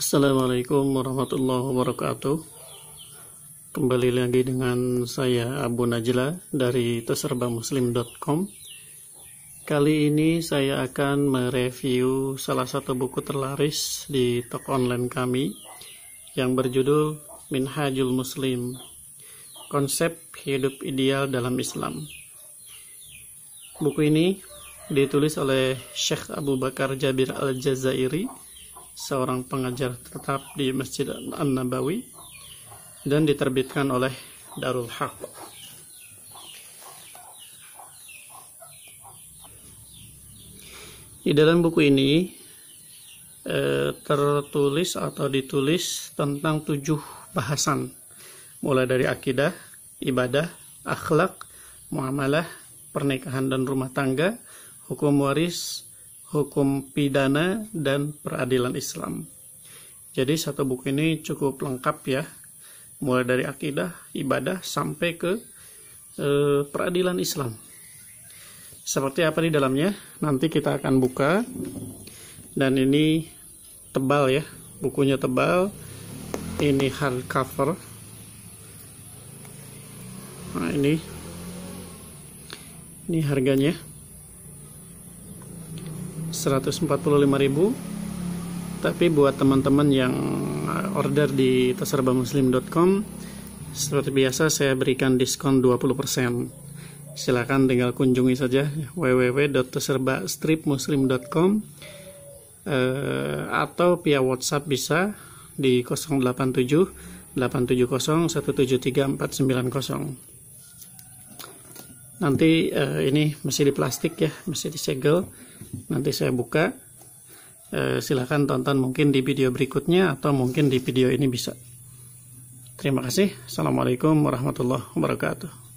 Assalamualaikum warahmatullahi wabarakatuh Kembali lagi dengan saya Abu Najla dari terserbamuslim.com Kali ini saya akan mereview salah satu buku terlaris di toko online kami yang berjudul Minhajul Muslim Konsep Hidup Ideal dalam Islam Buku ini ditulis oleh Syekh Abu Bakar Jabir Al-Jazairi seorang pengajar tetap di Masjid An-Nabawi dan diterbitkan oleh Darul Haq. Di dalam buku ini eh, tertulis atau ditulis tentang tujuh bahasan mulai dari akidah, ibadah, akhlak, muamalah, pernikahan dan rumah tangga, hukum waris, hukum pidana dan peradilan Islam. Jadi satu buku ini cukup lengkap ya, mulai dari akidah, ibadah sampai ke e, peradilan Islam. Seperti apa di dalamnya? Nanti kita akan buka. Dan ini tebal ya, bukunya tebal. Ini hardcover. Nah, ini ini harganya 145.000 tapi buat teman-teman yang uh, order di terserbamuslim.com seperti biasa saya berikan diskon 20% silahkan tinggal kunjungi saja www.terserbastripmuslim.com eh, uh, atau via whatsapp bisa di 087 870 173 490 nanti uh, ini masih di plastik ya masih di segel. nanti saya buka uh, eh, silahkan tonton mungkin di video berikutnya atau mungkin di video ini bisa terima kasih assalamualaikum warahmatullahi wabarakatuh